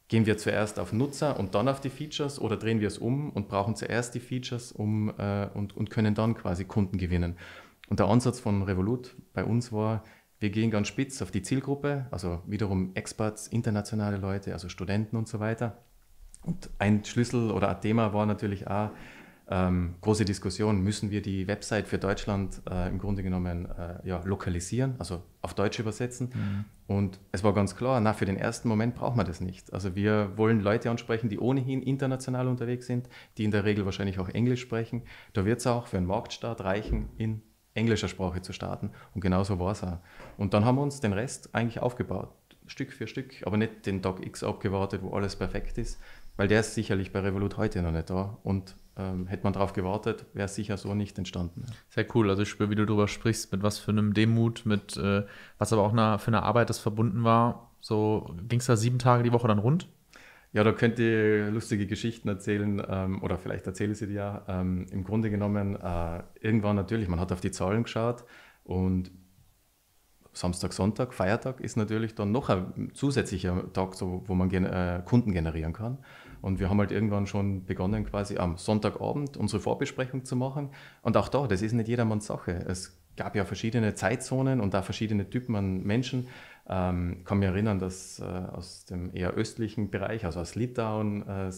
gehen wir zuerst auf Nutzer und dann auf die Features oder drehen wir es um und brauchen zuerst die Features um, äh, und, und können dann quasi Kunden gewinnen. Und der Ansatz von Revolut bei uns war, wir gehen ganz spitz auf die Zielgruppe, also wiederum Experts, internationale Leute, also Studenten und so weiter. Und ein Schlüssel oder ein Thema war natürlich auch, ähm, große Diskussion, müssen wir die Website für Deutschland äh, im Grunde genommen äh, ja, lokalisieren, also auf Deutsch übersetzen. Mhm. Und es war ganz klar, na, für den ersten Moment brauchen wir das nicht. Also wir wollen Leute ansprechen, die ohnehin international unterwegs sind, die in der Regel wahrscheinlich auch Englisch sprechen. Da wird es auch für einen Marktstart reichen, in englischer Sprache zu starten. Und genauso war es auch. Und dann haben wir uns den Rest eigentlich aufgebaut, Stück für Stück, aber nicht den Doc X abgewartet, wo alles perfekt ist, weil der ist sicherlich bei Revolut heute noch nicht da. Und ähm, hätte man darauf gewartet, wäre es sicher so nicht entstanden. Sehr cool. Also ich spüre, wie du darüber sprichst, mit was für einem Demut, mit äh, was aber auch eine, für eine Arbeit das verbunden war. So ging es da sieben Tage die Woche dann rund? Ja, da könnt ihr lustige Geschichten erzählen ähm, oder vielleicht erzähle ich sie dir ja. Ähm, Im Grunde genommen, äh, irgendwann natürlich, man hat auf die Zahlen geschaut und Samstag, Sonntag, Feiertag ist natürlich dann noch ein zusätzlicher Tag, so, wo man gen äh, Kunden generieren kann. Und wir haben halt irgendwann schon begonnen, quasi am Sonntagabend unsere Vorbesprechung zu machen. Und auch da, das ist nicht jedermanns Sache. Es gab ja verschiedene Zeitzonen und da verschiedene Typen an Menschen. Ähm, ich ähm, kann mich erinnern, dass äh, aus dem eher östlichen Bereich, also aus Litauen, äh,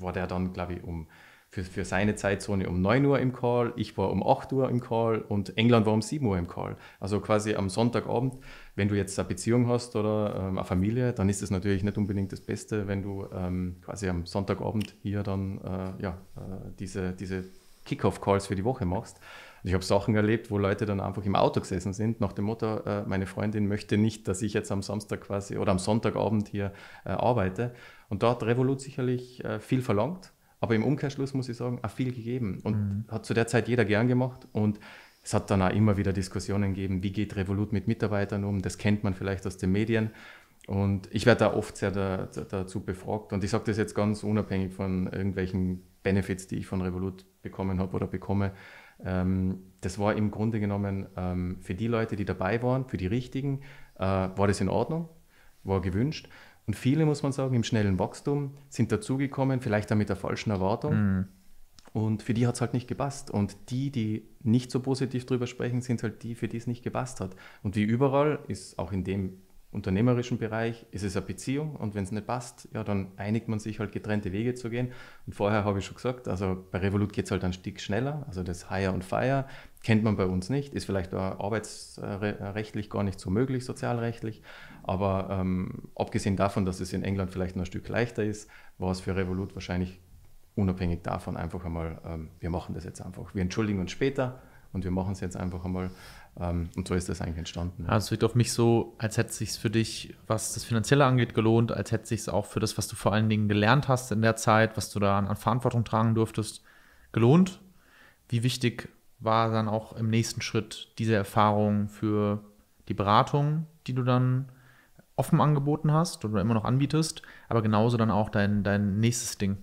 war der dann, glaube ich, um für, für seine Zeitzone um 9 Uhr im Call, ich war um 8 Uhr im Call und England war um 7 Uhr im Call. Also quasi am Sonntagabend, wenn du jetzt eine Beziehung hast oder ähm, eine Familie, dann ist es natürlich nicht unbedingt das Beste, wenn du ähm, quasi am Sonntagabend hier dann äh, ja, äh, diese, diese Kickoff-Calls für die Woche machst. Also ich habe Sachen erlebt, wo Leute dann einfach im Auto gesessen sind, nach dem Motto, äh, meine Freundin möchte nicht, dass ich jetzt am Samstag quasi oder am Sonntagabend hier äh, arbeite. Und da hat Revolut sicherlich äh, viel verlangt, aber im Umkehrschluss muss ich sagen, auch viel gegeben. Und mhm. hat zu der Zeit jeder gern gemacht. Und es hat dann auch immer wieder Diskussionen gegeben, wie geht Revolut mit Mitarbeitern um? Das kennt man vielleicht aus den Medien. Und ich werde da oft sehr da, da, dazu befragt. Und ich sage das jetzt ganz unabhängig von irgendwelchen Benefits, die ich von Revolut bekommen habe oder bekomme. Ähm, das war im Grunde genommen ähm, für die Leute, die dabei waren, für die Richtigen, äh, war das in Ordnung, war gewünscht. Und viele, muss man sagen, im schnellen Wachstum sind dazugekommen, vielleicht auch mit der falschen Erwartung. Mhm. Und für die hat es halt nicht gepasst. Und die, die nicht so positiv drüber sprechen, sind halt die, für die es nicht gepasst hat. Und wie überall ist auch in dem unternehmerischen Bereich ist es eine Beziehung und wenn es nicht passt, ja, dann einigt man sich halt getrennte Wege zu gehen. Und vorher habe ich schon gesagt, also bei Revolut geht es halt ein Stück schneller, also das Hire und Fire kennt man bei uns nicht, ist vielleicht auch arbeitsrechtlich gar nicht so möglich, sozialrechtlich, aber ähm, abgesehen davon, dass es in England vielleicht noch ein Stück leichter ist, war es für Revolut wahrscheinlich unabhängig davon einfach einmal, ähm, wir machen das jetzt einfach. Wir entschuldigen uns später und wir machen es jetzt einfach einmal. Ähm, und so ist das eigentlich entstanden. Ja. Also es wirkt auf mich so, als hätte es sich für dich, was das Finanzielle angeht, gelohnt, als hätte es sich auch für das, was du vor allen Dingen gelernt hast in der Zeit, was du da an Verantwortung tragen durftest, gelohnt. Wie wichtig war dann auch im nächsten Schritt diese Erfahrung für die Beratung, die du dann offen angeboten hast oder immer noch anbietest, aber genauso dann auch dein, dein nächstes Ding?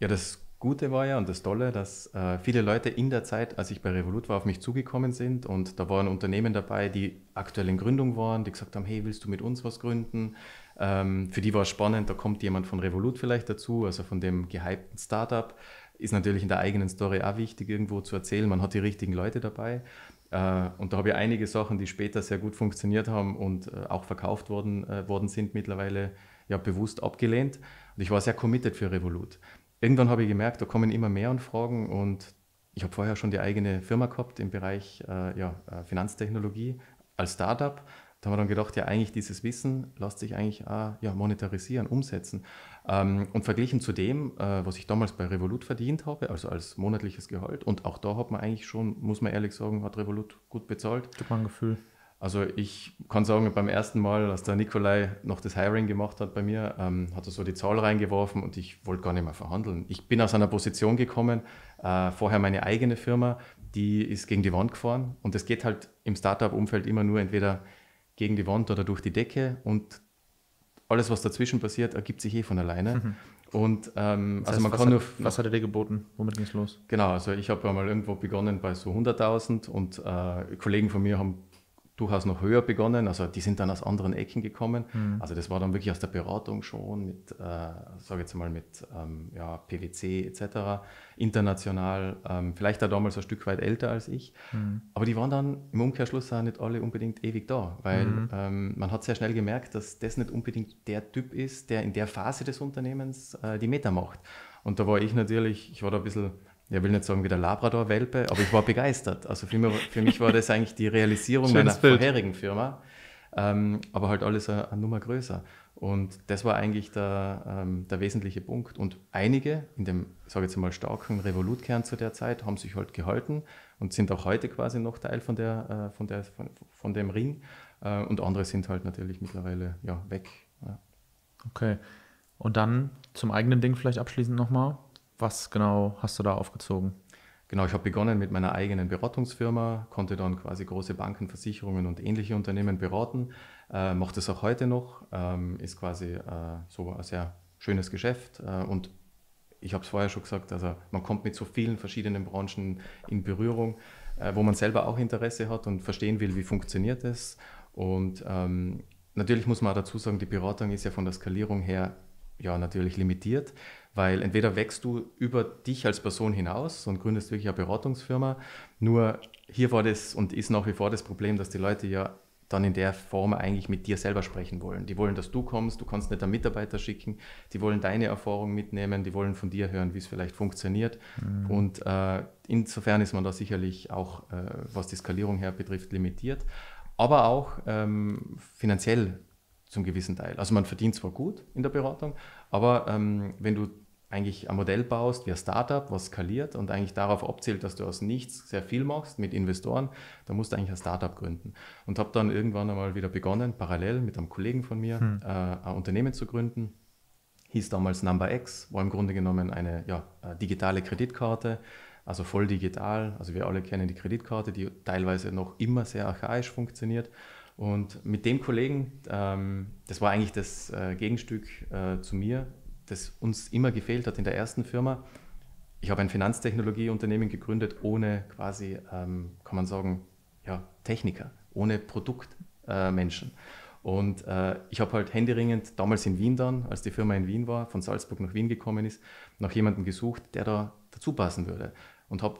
Ja, das Gute war ja und das Tolle, dass äh, viele Leute in der Zeit, als ich bei Revolut war, auf mich zugekommen sind und da waren Unternehmen dabei, die aktuell in Gründung waren, die gesagt haben, hey, willst du mit uns was gründen? Ähm, für die war es spannend, da kommt jemand von Revolut vielleicht dazu, also von dem gehypten Startup. Ist natürlich in der eigenen Story auch wichtig, irgendwo zu erzählen. Man hat die richtigen Leute dabei. Äh, und da habe ich einige Sachen, die später sehr gut funktioniert haben und äh, auch verkauft worden, äh, worden sind, mittlerweile ja bewusst abgelehnt. Und ich war sehr committed für Revolut irgendwann habe ich gemerkt, da kommen immer mehr Anfragen und ich habe vorher schon die eigene Firma gehabt im Bereich äh, ja, äh, Finanztechnologie als Startup. Da haben wir dann gedacht, ja, eigentlich dieses Wissen lässt sich eigentlich auch, ja, monetarisieren, umsetzen. Ähm, und verglichen zu dem, äh, was ich damals bei Revolut verdient habe, also als monatliches Gehalt, und auch da hat man eigentlich schon, muss man ehrlich sagen, hat Revolut gut bezahlt. Ich habe ein Gefühl. Also ich kann sagen, beim ersten Mal, als der Nikolai noch das Hiring gemacht hat bei mir, ähm, hat er so die Zahl reingeworfen und ich wollte gar nicht mehr verhandeln. Ich bin aus einer Position gekommen, äh, vorher meine eigene Firma, die ist gegen die Wand gefahren und es geht halt im Startup-Umfeld immer nur entweder gegen die Wand oder durch die Decke und alles, was dazwischen passiert, ergibt sich eh von alleine. Mhm. Und ähm, das heißt, also man kann hat, nur. Was hat er dir geboten? Womit ging es los? Genau, also ich habe einmal irgendwo begonnen bei so 100.000 und äh, Kollegen von mir haben durchaus noch höher begonnen. Also die sind dann aus anderen Ecken gekommen. Mhm. Also das war dann wirklich aus der Beratung schon mit, äh, sage jetzt mal mit ähm, ja, PwC etc. international, ähm, vielleicht da damals ein Stück weit älter als ich. Mhm. Aber die waren dann im Umkehrschluss auch nicht alle unbedingt ewig da, weil mhm. ähm, man hat sehr schnell gemerkt, dass das nicht unbedingt der Typ ist, der in der Phase des Unternehmens äh, die Meta macht. Und da war ich natürlich, ich war da ein bisschen ich will nicht sagen wie der Labrador-Welpe, aber ich war begeistert. Also für mich, für mich war das eigentlich die Realisierung meiner Bild. vorherigen Firma, ähm, aber halt alles eine, eine, Nummer größer. Und das war eigentlich der, ähm, der wesentliche Punkt. Und einige in dem, sage ich jetzt mal, starken Revolut-Kern zu der Zeit haben sich halt gehalten und sind auch heute quasi noch Teil von, der, äh, von, der, von, von dem Ring. Äh, und andere sind halt natürlich mittlerweile ja, weg. Ja. Okay. Und dann zum eigenen Ding vielleicht abschließend nochmal. Was genau hast du da aufgezogen? Genau, ich habe begonnen mit meiner eigenen Beratungsfirma, konnte dann quasi große Banken, Versicherungen und ähnliche Unternehmen beraten, äh, mache das auch heute noch, ähm, ist quasi äh, so ein sehr schönes Geschäft äh, und ich habe es vorher schon gesagt, also man kommt mit so vielen verschiedenen Branchen in Berührung, äh, wo man selber auch Interesse hat und verstehen will, wie funktioniert es und ähm, Natürlich muss man auch dazu sagen, die Beratung ist ja von der Skalierung her ja natürlich limitiert, weil entweder wächst du über dich als Person hinaus und gründest wirklich eine Beratungsfirma, nur hier war das und ist nach wie vor das Problem, dass die Leute ja dann in der Form eigentlich mit dir selber sprechen wollen. Die wollen, dass du kommst, du kannst nicht einen Mitarbeiter schicken, die wollen deine Erfahrung mitnehmen, die wollen von dir hören, wie es vielleicht funktioniert. Mhm. Und äh, insofern ist man da sicherlich auch, äh, was die Skalierung her betrifft, limitiert. Aber auch ähm, finanziell zum gewissen Teil. Also man verdient zwar gut in der Beratung, aber ähm, wenn du eigentlich ein Modell baust wie ein Startup, was skaliert und eigentlich darauf abzielt, dass du aus nichts sehr viel machst mit Investoren, dann musst du eigentlich ein Startup gründen. Und habe dann irgendwann einmal wieder begonnen, parallel mit einem Kollegen von mir, hm. äh, ein Unternehmen zu gründen. Hieß damals Number X, war im Grunde genommen eine ja, äh, digitale Kreditkarte, also voll digital. Also wir alle kennen die Kreditkarte, die teilweise noch immer sehr archaisch funktioniert. Und mit dem Kollegen, ähm, das war eigentlich das äh, Gegenstück äh, zu mir, das uns immer gefehlt hat in der ersten Firma. Ich habe ein Finanztechnologieunternehmen gegründet ohne quasi, ähm, kann man sagen, ja, Techniker, ohne Produktmenschen. Äh, Und äh, ich habe halt händeringend damals in Wien dann, als die Firma in Wien war, von Salzburg nach Wien gekommen ist, nach jemandem gesucht, der da dazu passen würde. Und habe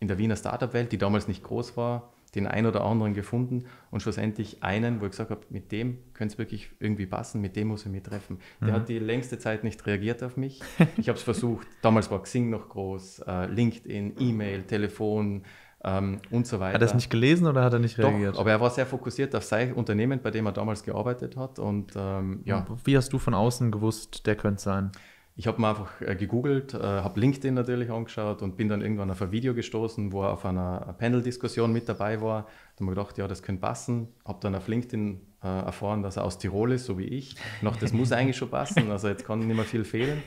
in der Wiener Startup-Welt, die damals nicht groß war, den einen oder anderen gefunden und schlussendlich einen, wo ich gesagt habe, mit dem könnte es wirklich irgendwie passen, mit dem muss ich mich treffen. Der mhm. hat die längste Zeit nicht reagiert auf mich. <laughs> Ich habe es versucht, damals war Xing noch groß, äh, LinkedIn, E-Mail, Telefon ähm, und so weiter. Hat er es nicht gelesen oder hat er nicht reagiert? Doch, aber er war sehr fokussiert auf sein Unternehmen, bei dem er damals gearbeitet hat. Und ähm, ja. Wie hast du von außen gewusst, der könnte sein? ich habe mir einfach äh, gegoogelt, äh, habe LinkedIn natürlich angeschaut und bin dann irgendwann auf ein Video gestoßen, wo er auf einer äh, Panel-Diskussion mit dabei war. Da habe ich gedacht, ja, das könnte passen. Habe dann auf LinkedIn erfahren, dass er aus Tirol ist, so wie ich. Noch das muss eigentlich schon passen, also jetzt kann nicht mehr viel fehlen.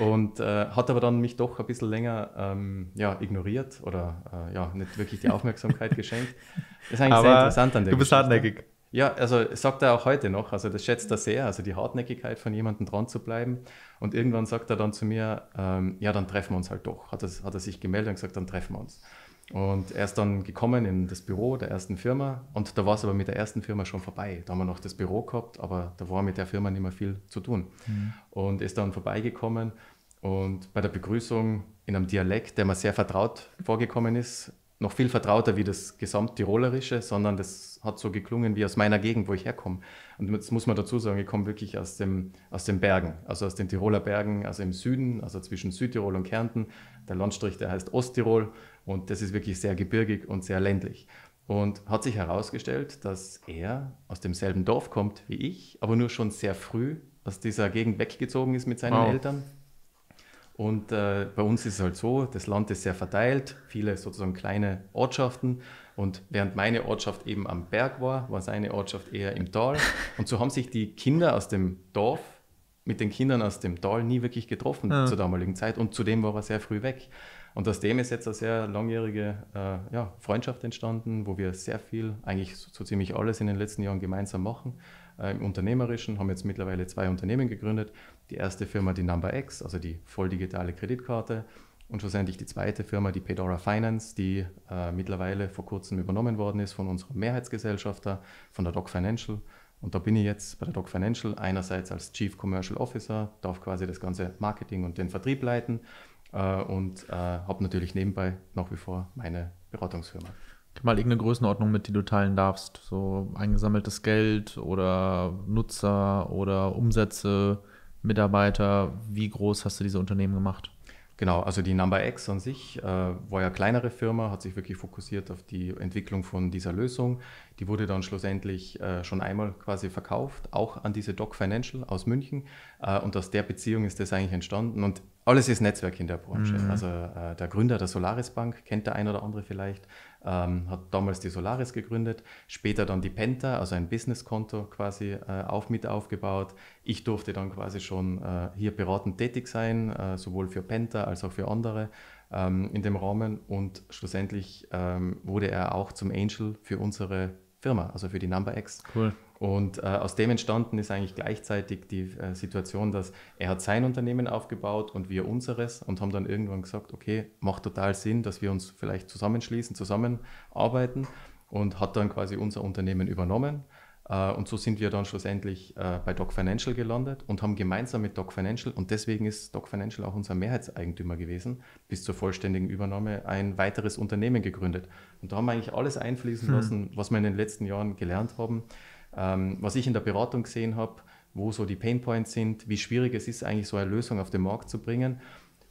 Und äh, hat aber dann mich doch ein bisschen länger ähm, ja, ignoriert oder äh, ja, nicht wirklich die Aufmerksamkeit geschenkt. Das ist eigentlich aber sehr interessant an der Du bist hartnäckig. Ja, also sagt er auch heute noch, also das schätzt er sehr, also die Hartnäckigkeit von jemandem dran zu bleiben. Und irgendwann sagt er dann zu mir, ähm, ja, dann treffen wir uns halt doch. Hat er, hat er sich gemeldet und gesagt, dann treffen wir uns. Und er ist dann gekommen in das Büro der ersten Firma und da war es aber mit der ersten Firma schon vorbei. Da haben wir noch das Büro gehabt, aber da war mit der Firma nicht mehr viel zu tun. Mhm. Und ist dann vorbeigekommen und bei der Begrüßung in einem Dialekt, der mir sehr vertraut vorgekommen ist, noch viel vertrauter wie das Gesamttirolerische, sondern das hat so geklungen wie aus meiner Gegend, wo ich herkomme. Und jetzt muss man dazu sagen, ich komme wirklich aus, dem, aus den Bergen, also aus den Tiroler Bergen, also im Süden, also zwischen Südtirol und Kärnten. Der Landstrich, der heißt Osttirol und das ist wirklich sehr gebirgig und sehr ländlich. Und hat sich herausgestellt, dass er aus demselben Dorf kommt wie ich, aber nur schon sehr früh aus dieser Gegend weggezogen ist mit seinen wow. Eltern und äh, bei uns ist es halt so, das Land ist sehr verteilt, viele sozusagen kleine Ortschaften. Und während meine Ortschaft eben am Berg war, war seine Ortschaft eher im Tal. <laughs> Und so haben sich die Kinder aus dem Dorf mit den Kindern aus dem Tal nie wirklich getroffen ja. zur damaligen Zeit. Und zudem war er sehr früh weg. Und aus dem ist jetzt eine sehr langjährige äh, ja, Freundschaft entstanden, wo wir sehr viel, eigentlich so, so ziemlich alles in den letzten Jahren gemeinsam machen äh, im Unternehmerischen, haben jetzt mittlerweile zwei Unternehmen gegründet. Die erste Firma, die Number X, also die volldigitale Kreditkarte. Und schlussendlich die zweite Firma, die Pedora Finance, die äh, mittlerweile vor kurzem übernommen worden ist von unserem Mehrheitsgesellschafter, von der Doc Financial. Und da bin ich jetzt bei der Doc Financial einerseits als Chief Commercial Officer, darf quasi das ganze Marketing und den Vertrieb leiten äh, und äh, habe natürlich nebenbei nach wie vor meine Beratungsfirma mal irgendeine Größenordnung mit, die du teilen darfst. So eingesammeltes Geld oder Nutzer oder Umsätze, Mitarbeiter. Wie groß hast du diese Unternehmen gemacht? Genau, also die Number X an sich äh, war ja kleinere Firma, hat sich wirklich fokussiert auf die Entwicklung von dieser Lösung. Die wurde dann schlussendlich äh, schon einmal quasi verkauft, auch an diese Doc Financial aus München. Äh, und aus der Beziehung ist das eigentlich entstanden. Und alles ist Netzwerk in der Branche. Mhm. Also äh, der Gründer der Solaris Bank kennt der ein oder andere vielleicht, ähm, hat damals die Solaris gegründet, später dann die Penta, also ein Businesskonto quasi äh, auf mit aufgebaut. Ich durfte dann quasi schon äh, hier beratend tätig sein, äh, sowohl für Penta als auch für andere ähm, in dem Rahmen und schlussendlich ähm, wurde er auch zum Angel für unsere Firma, also für die Number X. Cool. Und äh, aus dem entstanden ist eigentlich gleichzeitig die äh, Situation, dass er hat sein Unternehmen aufgebaut und wir unseres und haben dann irgendwann gesagt, okay, macht total Sinn, dass wir uns vielleicht zusammenschließen, zusammenarbeiten und hat dann quasi unser Unternehmen übernommen. Äh, und so sind wir dann schlussendlich äh, bei Doc Financial gelandet und haben gemeinsam mit Doc Financial, und deswegen ist Doc Financial auch unser Mehrheitseigentümer gewesen, bis zur vollständigen Übernahme ein weiteres Unternehmen gegründet. Und da haben wir eigentlich alles einfließen hm. lassen, was wir in den letzten Jahren gelernt haben ähm, was ich in der Beratung gesehen habe, wo so die Painpoints sind, wie schwierig es ist, eigentlich so eine Lösung auf den Markt zu bringen.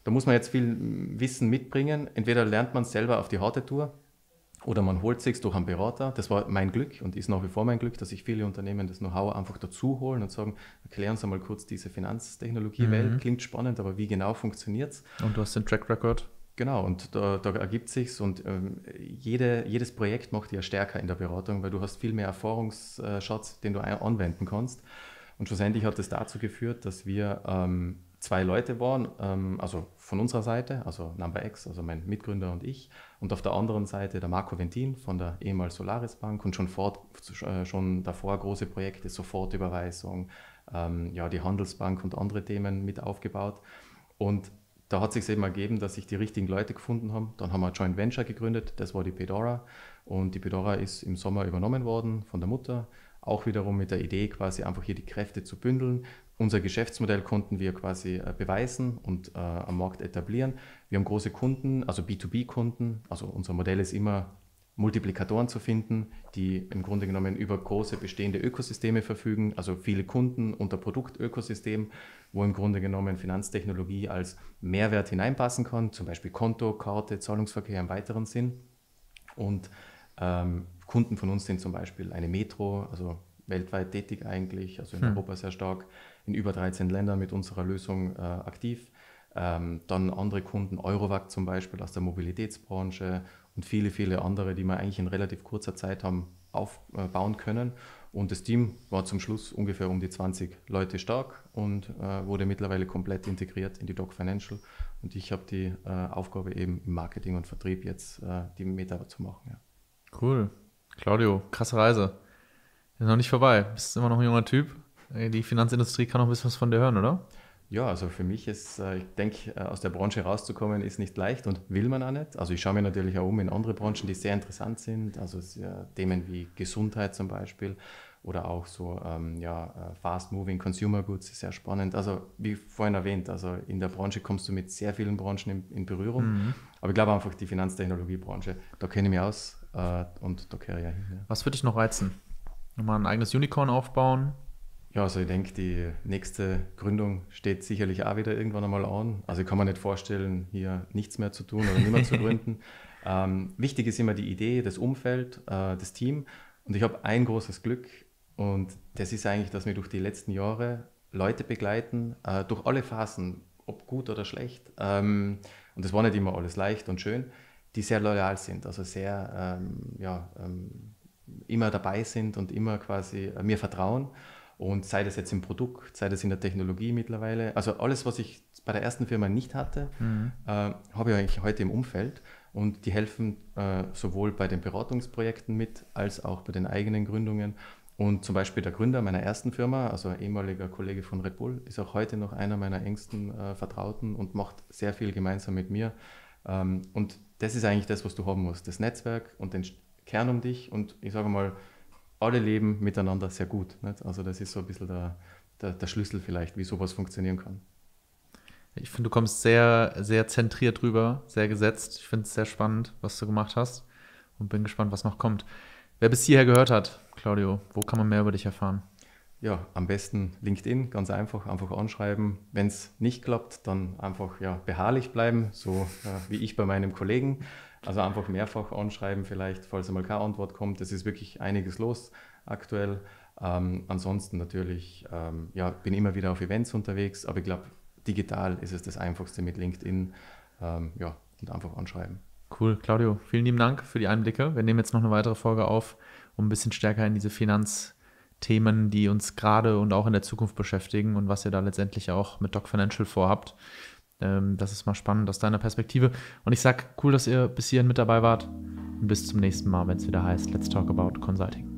Da muss man jetzt viel mm, Wissen mitbringen. Entweder lernt man selber auf die harte Tour oder man holt sich durch einen Berater. Das war mein Glück und ist nach wie vor mein Glück, dass sich viele Unternehmen das Know-how einfach dazu holen und sagen, erklären Sie mal kurz diese Finanztechnologiewelt. Mhm. Klingt spannend, aber wie genau funktioniert es? Und du hast den Track Record? Genau, und da, da ergibt sich's und ähm, jede, jedes Projekt macht ja stärker in der Beratung, weil du hast viel mehr Erfahrungsschatz, den du anwenden kannst. Und schlussendlich hat es dazu geführt, dass wir ähm, zwei Leute waren, ähm, also von unserer Seite, also Number X, also mein Mitgründer und ich, und auf der anderen Seite der Marco Ventin von der ehemals Solaris Bank und schon, fort, äh, schon davor große Projekte, Sofortüberweisung, ähm, ja, die Handelsbank und andere Themen mit aufgebaut. Und da hat sich eben ergeben, dass sich die richtigen Leute gefunden haben. Dann haben wir ein Joint Venture gegründet, das war die Pedora. Und die Pedora ist im Sommer übernommen worden von der Mutter. Auch wiederum mit der Idee, quasi einfach hier die Kräfte zu bündeln. Unser Geschäftsmodell konnten wir quasi äh, beweisen und äh, am Markt etablieren. Wir haben große Kunden, also B2B-Kunden. Also unser Modell ist immer Multiplikatoren zu finden, die im Grunde genommen über große bestehende Ökosysteme verfügen, also viele Kunden unter Produktökosystem, wo im Grunde genommen Finanztechnologie als Mehrwert hineinpassen kann, zum Beispiel Konto, Karte, Zahlungsverkehr im weiteren Sinn. Und ähm, Kunden von uns sind zum Beispiel eine Metro, also weltweit tätig eigentlich, also in hm. Europa sehr stark, in über 13 Ländern mit unserer Lösung äh, aktiv. Ähm, dann andere Kunden, Eurovac zum Beispiel aus der Mobilitätsbranche und viele, viele andere, die wir eigentlich in relativ kurzer Zeit haben aufbauen können. Und das Team war zum Schluss ungefähr um die 20 Leute stark und äh, wurde mittlerweile komplett integriert in die Doc Financial. Und ich habe die äh, Aufgabe eben im Marketing und Vertrieb jetzt äh, die Meta zu machen. Ja. Cool. Claudio, krasse Reise. Ist noch nicht vorbei. Bist immer noch ein junger Typ. Die Finanzindustrie kann noch ein bisschen was von dir hören, oder? Ja, also für mich ist, äh, ich denke, äh, aus der Branche rauszukommen ist nicht leicht und will man auch nicht. Also ich schaue mir natürlich auch um in andere Branchen, die sehr interessant sind, also äh, Themen wie Gesundheit zum Beispiel oder auch so ähm, ja, Fast-Moving Consumer Goods ist sehr spannend. Also wie vorhin erwähnt, also in der Branche kommst du mit sehr vielen Branchen in, in Berührung. Mhm. Aber ich glaube einfach die Finanztechnologiebranche, da kenne ich mich aus äh, und da kehre ich ja hin. Ja. Was würde dich noch reizen? Nochmal ein eigenes Unicorn aufbauen? Ja, also ich denke, die nächste Gründung steht sicherlich auch wieder irgendwann einmal an. Also ich kann mir nicht vorstellen, hier nichts mehr zu tun oder niemand zu <laughs> gründen. Ähm, wichtig ist immer die Idee, das Umfeld, äh, das Team. Und ich habe ein großes Glück und das ist eigentlich, dass wir durch die letzten Jahre Leute begleiten, äh, durch alle Phasen, ob gut oder schlecht. Ähm, und das war nicht immer alles leicht und schön, die sehr loyal sind, also sehr ähm, ja, ähm, immer dabei sind und immer quasi äh, mir vertrauen. Und sei das jetzt im Produkt, sei das in der Technologie mittlerweile, also alles, was ich bei der ersten Firma nicht hatte, mhm. äh, habe ich eigentlich heute im Umfeld. Und die helfen äh, sowohl bei den Beratungsprojekten mit, als auch bei den eigenen Gründungen. Und zum Beispiel der Gründer meiner ersten Firma, also ein ehemaliger Kollege von Red Bull, ist auch heute noch einer meiner engsten äh, Vertrauten und macht sehr viel gemeinsam mit mir. Ähm, und das ist eigentlich das, was du haben musst, das Netzwerk und den Kern um dich. Und ich sage mal, alle leben miteinander sehr gut. Nicht? Also das ist so ein bisschen der, der, der Schlüssel vielleicht, wie sowas funktionieren kann. Ich finde, du kommst sehr, sehr zentriert rüber, sehr gesetzt. Ich finde es sehr spannend, was du gemacht hast und bin gespannt, was noch kommt. Wer bis hierher gehört hat, Claudio, wo kann man mehr über dich erfahren? Ja, am besten LinkedIn, ganz einfach, einfach anschreiben. Wenn es nicht klappt, dann einfach ja, beharrlich bleiben, so äh, wie ich bei meinem Kollegen. Also einfach mehrfach anschreiben, vielleicht, falls einmal keine Antwort kommt. Es ist wirklich einiges los aktuell. Ähm, ansonsten natürlich, ähm, ja, bin immer wieder auf Events unterwegs, aber ich glaube, digital ist es das Einfachste mit LinkedIn. Ähm, ja, und einfach anschreiben. Cool, Claudio, vielen lieben Dank für die Einblicke. Wir nehmen jetzt noch eine weitere Folge auf, um ein bisschen stärker in diese Finanzthemen, die uns gerade und auch in der Zukunft beschäftigen und was ihr da letztendlich auch mit Doc Financial vorhabt. Ähm, das ist mal spannend aus deiner Perspektive. Und ich sag, cool, dass ihr bis hierhin mit dabei wart. Und bis zum nächsten Mal, wenn es wieder heißt Let's Talk About Consulting.